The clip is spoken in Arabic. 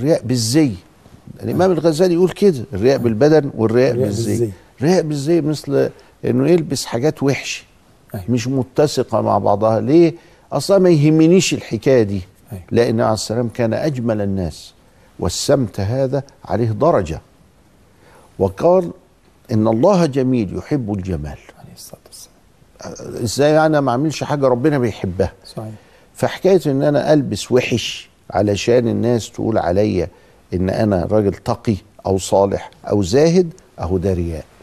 الرياء بالزي يعني الامام الغزالي يقول كده الرياء بالبدن والرياء بالزي الرياء بالزي مثل انه يلبس حاجات وحشه أيوة. مش متسقه مع بعضها ليه اصلا ما يهمنيش الحكايه دي أيوة. لان عليه السلام كان اجمل الناس والسمت هذا عليه درجه وقال ان الله جميل يحب الجمال عليه الصلاه والسلام ازاي انا ما اعملش حاجه ربنا بيحبها صحيح فحكايه ان انا البس وحش علشان الناس تقول عليا ان انا راجل تقي او صالح او زاهد اهو ده رياء